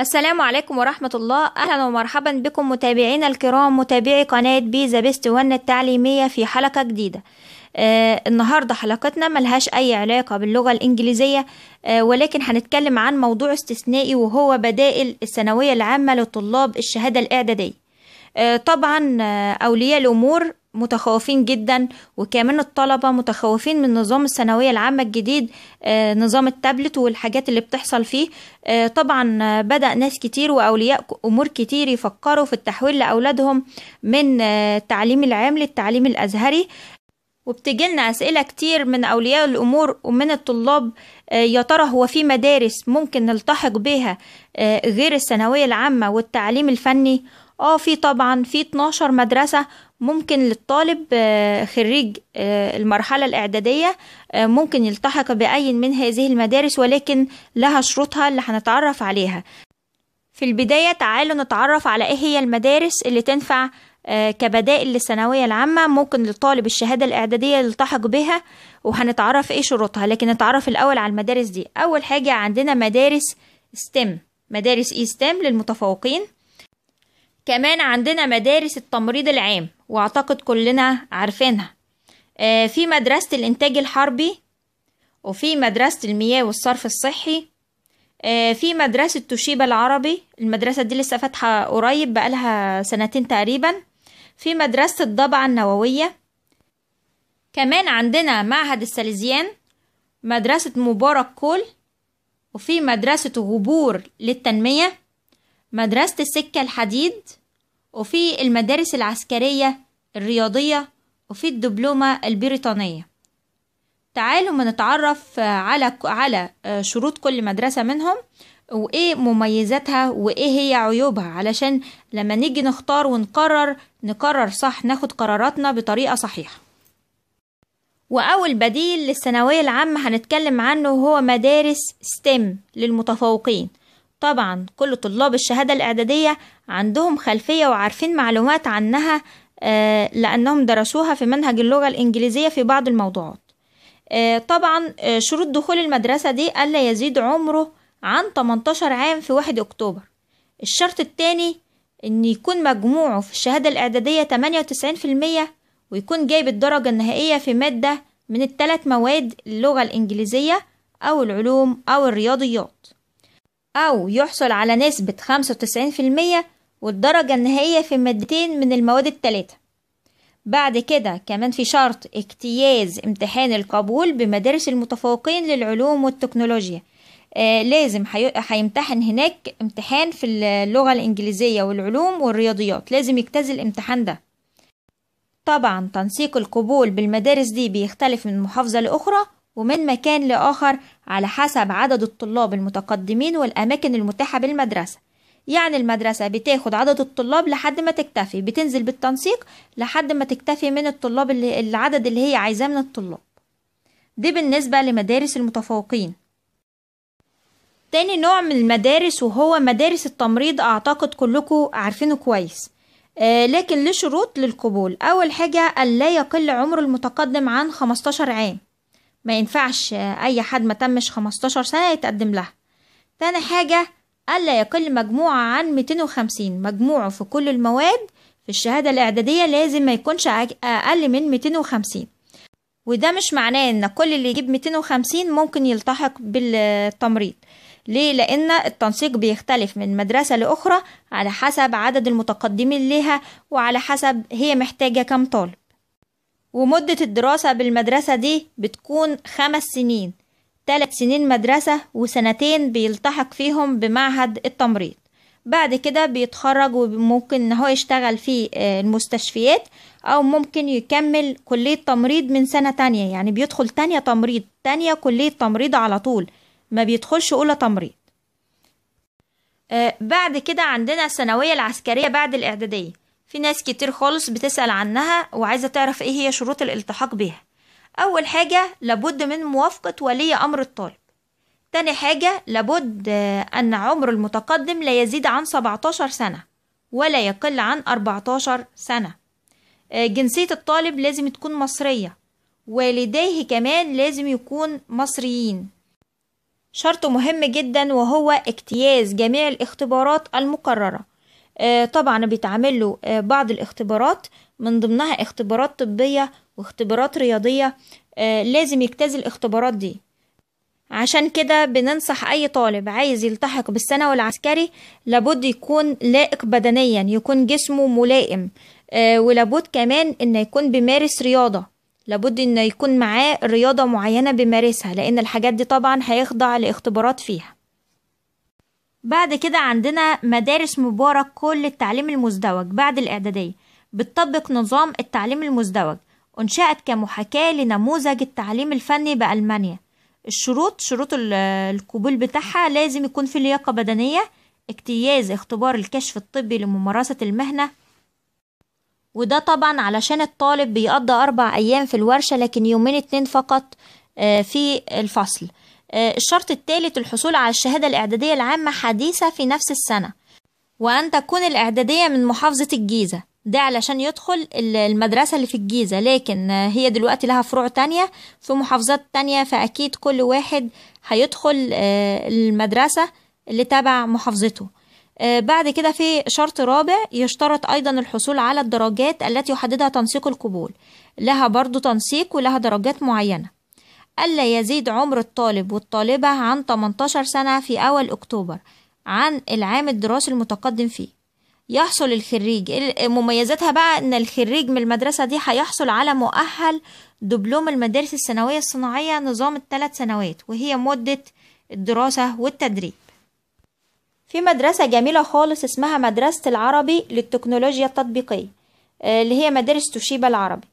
السلام عليكم ورحمة الله أهلا ومرحبا بكم متابعينا الكرام متابعي قناة بيزا بيست ون التعليمية في حلقة جديدة آه النهاردة حلقتنا ملهاش أي علاقة باللغة الإنجليزية آه ولكن هنتكلم عن موضوع استثنائي وهو بدائل الثانوية العامة لطلاب الشهادة الإعدادية آه طبعا آه أولياء الأمور متخوفين جدا وكمان الطلبة متخوفين من نظام الثانوية العامة الجديد آه، نظام التابلت والحاجات اللي بتحصل فيه آه، طبعا بدأ ناس كتير وأولياء أمور كتير يفكروا في التحويل لأولادهم من آه، تعليم العام للتعليم الأزهري وبتجيلنا أسئلة كتير من أولياء الأمور ومن الطلاب آه، يا ترى هو في مدارس ممكن نلتحق بيها آه، غير الثانوية العامة والتعليم الفني اه في طبعا في 12 مدرسة ممكن للطالب آه، خريج المرحلة الإعدادية ممكن يلتحق بأي من هذه المدارس ولكن لها شروطها اللي هنتعرف عليها في البداية تعالوا نتعرف على ايه هي المدارس اللي تنفع آه، كبدائل للثانوية العامة ممكن للطالب الشهادة الإعدادية يلتحق بها وهنتعرف إيه شروطها لكن نتعرف الأول على المدارس دي أول حاجة عندنا مدارس ستيم مدارس إي ستيم للمتفوقين كمان عندنا مدارس التمريض العام وأعتقد كلنا عارفينها آه، في مدرسة الإنتاج الحربي وفي مدرسة المياه والصرف الصحي آه، في مدرسة توشيبا العربي المدرسة دي لسه فاتحة قريب بقالها سنتين تقريبا في مدرسة الضبعة النووية كمان عندنا معهد السليزيان مدرسة مبارك كول وفي مدرسة غبور للتنمية مدرسة السكة الحديد وفي المدارس العسكرية الرياضية وفي الدبلومة البريطانية تعالوا ما نتعرف على على آه، شروط كل مدرسة منهم وايه مميزاتها وايه هي عيوبها علشان لما نيجي نختار ونقرر نقرر صح ناخد قراراتنا بطريقة صحيحة وأول بديل للثانوية العامة هنتكلم عنه هو مدارس ستيم e للمتفوقين طبعا كل طلاب الشهادة الإعدادية عندهم خلفية وعارفين معلومات عنها آه، لأنهم درسوها في منهج اللغة الإنجليزية في بعض الموضوعات آه، طبعا آه، شروط دخول المدرسة دي ألا يزيد عمره عن 18 عام في 1 أكتوبر الشرط التاني إن يكون مجموعه في الشهادة الإعدادية 98% ويكون جايب الدرجة النهائية في مادة من الثلاث مواد اللغة الإنجليزية أو العلوم أو الرياضيات أو يحصل على نسبة 95% والدرجة النهائية في مادتين من المواد الثلاثة بعد كده كمان في شرط اجتياز امتحان القبول بمدارس المتفوقين للعلوم والتكنولوجيا آه، لازم هيمتحن هناك امتحان في اللغة الإنجليزية والعلوم والرياضيات لازم يجتاز الامتحان ده طبعا تنسيق القبول بالمدارس دي بيختلف من محافظة لأخرى ومن مكان لآخر على حسب عدد الطلاب المتقدمين والأماكن المتاحة بالمدرسة يعني المدرسة بتاخد عدد الطلاب لحد ما تكتفي بتنزل بالتنسيق لحد ما تكتفي من الطلاب اللي العدد اللي هي عايزاه من الطلاب دي بالنسبة لمدارس المتفوقين تاني نوع من المدارس وهو مدارس التمريض أعتقد كلكم عارفينه كويس آه، لكن ليه شروط للقبول أول حاجة ألا يقل عمر المتقدم عن 15 عام ما ينفعش أي حد ما تمش 15 سنة يتقدم لها تاني حاجة ألا يقل مجموعة عن 250 مجموعه في كل المواد في الشهادة الإعدادية لازم ما يكونش أقل من 250 وده مش معناه إن كل اللي يجيب 250 ممكن يلتحق بالتمريض ليه لأن التنسيق بيختلف من مدرسة لأخرى على حسب عدد المتقدمين ليها وعلى حسب هي محتاجة كم طالب ومدة الدراسة بالمدرسة دي بتكون خمس سنين ثلاث سنين مدرسة وسنتين بيلتحق فيهم بمعهد التمريض بعد كده بيتخرج وممكن ان هو يشتغل في آه، المستشفيات او ممكن يكمل كلية تمريض من سنة تانية يعني بيدخل تانية تمريض تانية كلية تمريض على طول ما بيدخلش اولى تمريض آه، بعد كده عندنا الثانويه العسكريه بعد الاعداديه في ناس كتير خالص بتسال عنها وعايزه تعرف ايه هي شروط الالتحاق بيها اول حاجه لابد من موافقه ولي امر الطالب تاني حاجه لابد آه، ان عمر المتقدم لا يزيد عن 17 سنه ولا يقل عن 14 سنه آه، جنسيه الطالب لازم تكون مصريه والديه كمان لازم يكون مصريين شرط مهم جدا وهو اجتياز جميع الاختبارات المقررة آه، طبعا بيتعمل له آه، بعض الاختبارات من ضمنها اختبارات طبية واختبارات رياضية آه، لازم يجتاز الاختبارات دي عشان كده بننصح أي طالب عايز يلتحق بالثانوي العسكري لابد يكون لائق بدنيا يكون جسمه ملائم ولابد كمان إنه يكون بيمارس رياضة لابد انه يكون معاه رياضه معينه بيمارسها لان الحاجات دي طبعا هيخضع لاختبارات فيها بعد كده عندنا مدارس مبارك كل التعليم المزدوج بعد الاعداديه بتطبق نظام التعليم المزدوج انشات كمحاكاه لنموذج التعليم الفني بالمانيا الشروط شروط القبول بتاعها لازم يكون في لياقه بدنيه اجتياز اختبار الكشف الطبي لممارسه المهنه وده طبعا علشان الطالب بيقضي أربع أيام في الورشة لكن يومين اتنين فقط آه، في الفصل آه، الشرط الثالث الحصول على الشهادة الإعدادية العامة حديثة في نفس السنة وأن تكون الإعدادية من محافظة الجيزة ده علشان يدخل المدرسة اللي في الجيزة لكن آه، هي دلوقتي لها فروع تانية في محافظات تانية فأكيد كل واحد هيدخل المدرسة اللي تبع محافظته آه، بعد كده في شرط رابع يشترط أيضا الحصول على الدرجات التي يحددها تنسيق القبول لها برضو تنسيق ولها درجات معينة ألا يزيد عمر الطالب والطالبة عن 18 سنة في أول أكتوبر عن العام الدراسي المتقدم فيه يحصل الخريج مميزاتها بقى ان الخريج من المدرسه دي هيحصل على مؤهل دبلوم المدارس الثانويه الصناعيه نظام الثلاث سنوات وهي مده الدراسه والتدريب في مدرسة جميلة خالص اسمها مدرسة العربي للتكنولوجيا التطبيقية آه، اللي هي مدارس توشيبا العربي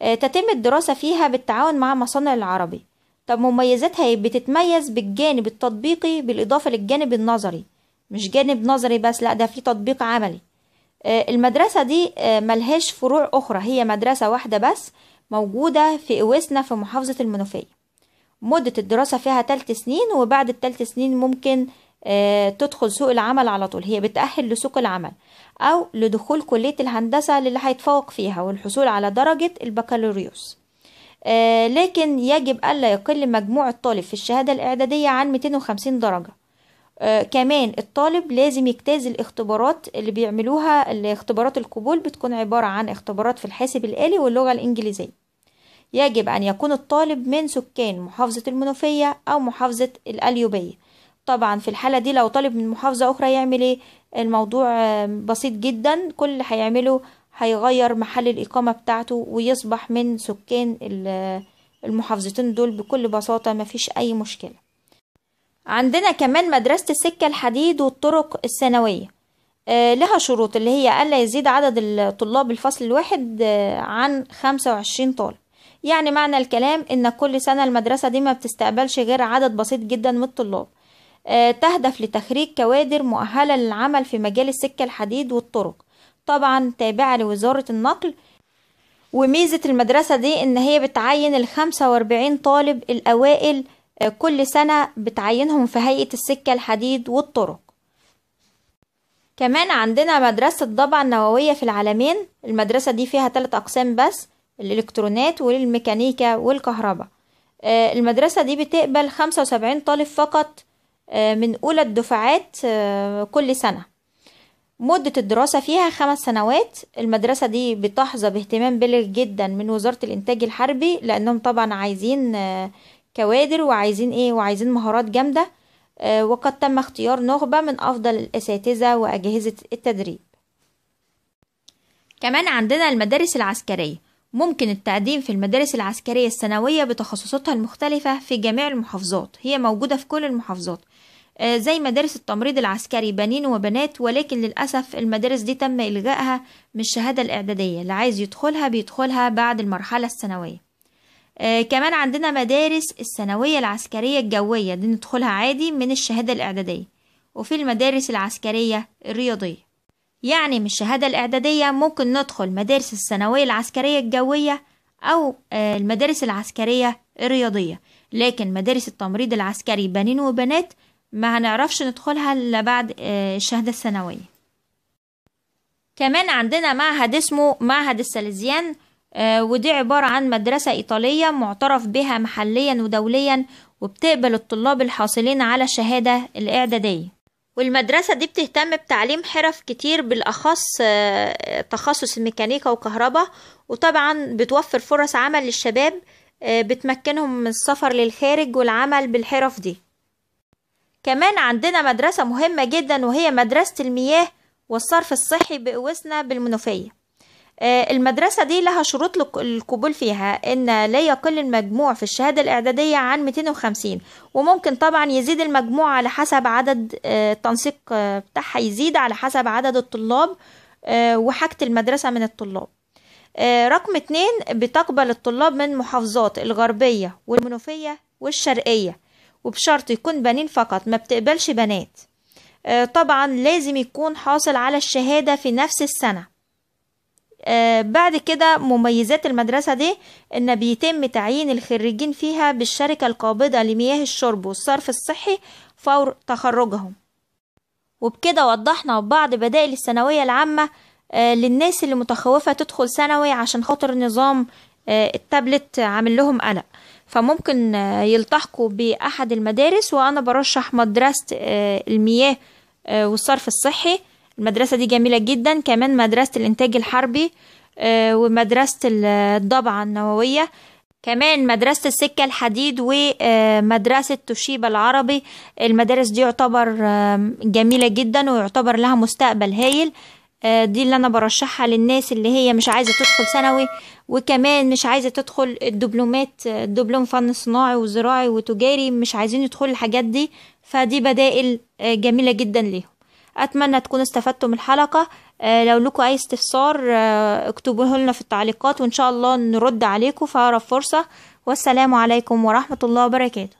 آه، تتم الدراسة فيها بالتعاون مع مصانع العربي طب مميزاتها إيه؟ بتتميز بالجانب التطبيقي بالإضافة للجانب النظري مش جانب نظري بس لا ده في تطبيق عملي آه، المدرسة دي ملهاش فروع أخرى هي مدرسة واحدة بس موجودة في إويسنا في محافظة المنوفية مدة الدراسة فيها تلت سنين وبعد التلت سنين ممكن آه، تدخل سوق العمل على طول هي بتأهل لسوق العمل أو لدخول كلية الهندسة للي هيتفوق فيها والحصول على درجة البكالوريوس آه، لكن يجب ألا يقل مجموع الطالب في الشهادة الإعدادية عن 250 درجة آه، كمان الطالب لازم يجتاز الاختبارات اللي بيعملوها الاختبارات القبول بتكون عبارة عن اختبارات في الحاسب الآلي واللغة الإنجليزية يجب أن يكون الطالب من سكان محافظة المنوفية أو محافظة الأليوبية طبعا في الحالة دي لو طالب من محافظة أخرى يعمل إيه الموضوع بسيط جدا كل اللي هيعمله هيغير محل الإقامة بتاعته ويصبح من سكان المحافظتين دول بكل بساطة مفيش أي مشكلة عندنا كمان مدرسة السكة الحديد والطرق الثانوية آه، لها شروط اللي هي ألا يزيد عدد الطلاب الفصل الواحد آه، عن خمسة وعشرين طالب يعني معنى الكلام إن كل سنة المدرسة دي ما بتستقبلش غير عدد بسيط جدا من الطلاب آه، تهدف لتخريج كوادر مؤهلة للعمل في مجال السكة الحديد والطرق طبعا تابعة لوزارة النقل وميزة المدرسة دي إن هي بتعين الخمسة وأربعين طالب الأوائل آه، كل سنة بتعينهم في هيئة السكة الحديد والطرق كمان عندنا مدرسة ضبع النووية في العالمين المدرسة دي فيها ثلاث أقسام بس الإلكترونات والميكانيكا والكهرباء آه، المدرسة دي بتقبل خمسة وسبعين طالب فقط آه، من أولى الدفعات آه، كل سنة مدة الدراسة فيها خمس سنوات المدرسة دي بتحظى باهتمام بالغ جدا من وزارة الإنتاج الحربي لأنهم طبعا عايزين آه، كوادر وعايزين إيه وعايزين مهارات جامدة وقد تم اختيار نخبة من أفضل الأساتذة وأجهزة التدريب كمان عندنا المدارس العسكرية ممكن التقديم في المدارس العسكرية السنوية بتخصصاتها المختلفة في جميع المحافظات هي موجودة في كل المحافظات آه، زي مدارس التمريض العسكري بنين وبنات ولكن للأسف المدارس دي تم إلغائها من الشهادة الإعدادية اللي عايز يدخلها بيدخلها بعد المرحلة الثانوية آه، كمان عندنا مدارس الثانوية العسكرية الجوية دي ندخلها عادي من الشهادة الإعدادية وفي المدارس العسكرية الرياضية يعني من الشهادة الإعدادية ممكن ندخل مدارس الثانوية العسكرية الجوية أو آه، المدارس العسكرية الرياضية لكن مدارس التمريض العسكري بنين وبنات ما هنعرفش ندخلها إلا بعد آه، الشهادة الثانوية كمان عندنا معهد اسمه معهد السلزيان آه، ودي عبارة عن مدرسة إيطالية معترف بها محليا ودوليا وبتقبل الطلاب الحاصلين على الشهادة الإعدادية والمدرسة دي بتهتم بتعليم حرف كتير بالأخص آه، تخصص الميكانيكا وكهرباء وطبعا بتوفر فرص عمل للشباب بتمكنهم من السفر للخارج والعمل بالحرف دي كمان عندنا مدرسة مهمة جدا وهي مدرسة المياه والصرف الصحي بقوسنا بالمنوفية آه، المدرسة دي لها شروط القبول فيها إن لا يقل المجموع في الشهادة الإعدادية عن 250 وممكن طبعا يزيد المجموع على حسب عدد آه، التنسيق آه، بتاعها يزيد على حسب عدد الطلاب وحاجة المدرسة من الطلاب رقم اتنين بتقبل الطلاب من محافظات الغربية والمنوفية والشرقية وبشرط يكون بنين فقط ما بتقبلش بنات آه، طبعا لازم يكون حاصل على الشهادة في نفس السنة آه، بعد كده مميزات المدرسة دي إن بيتم تعيين الخريجين فيها بالشركة القابضة لمياه الشرب والصرف الصحي فور تخرجهم وبكده وضحنا بعض بدائل الثانوية العامة آه، للناس اللي متخوفة تدخل ثانوي عشان خاطر نظام التابلت عامل لهم قلق فممكن آه، يلتحقوا بأحد المدارس وأنا برشح مدرسة آه، المياه آه، والصرف الصحي المدرسة دي جميلة جدا كمان مدرسة الإنتاج الحربي ومدرسة الضبعة النووية كمان مدرسة السكة الحديد ومدرسة توشيبا العربي المدارس دي يعتبر جميلة جدا ويعتبر لها مستقبل هايل آه، دي اللي انا برشحها للناس اللي هي مش عايزه تدخل ثانوي وكمان مش عايزه تدخل الدبلومات الدبلوم فن صناعي وزراعي وتجاري مش عايزين يدخلوا الحاجات دي فدي بدائل آه، جميله جدا ليهم اتمنى تكونوا استفدتم الحلقه آه، لو لكم اي استفسار اكتبوه لنا في التعليقات وان شاء الله نرد عليكم في اقرب فرصه والسلام عليكم ورحمه الله وبركاته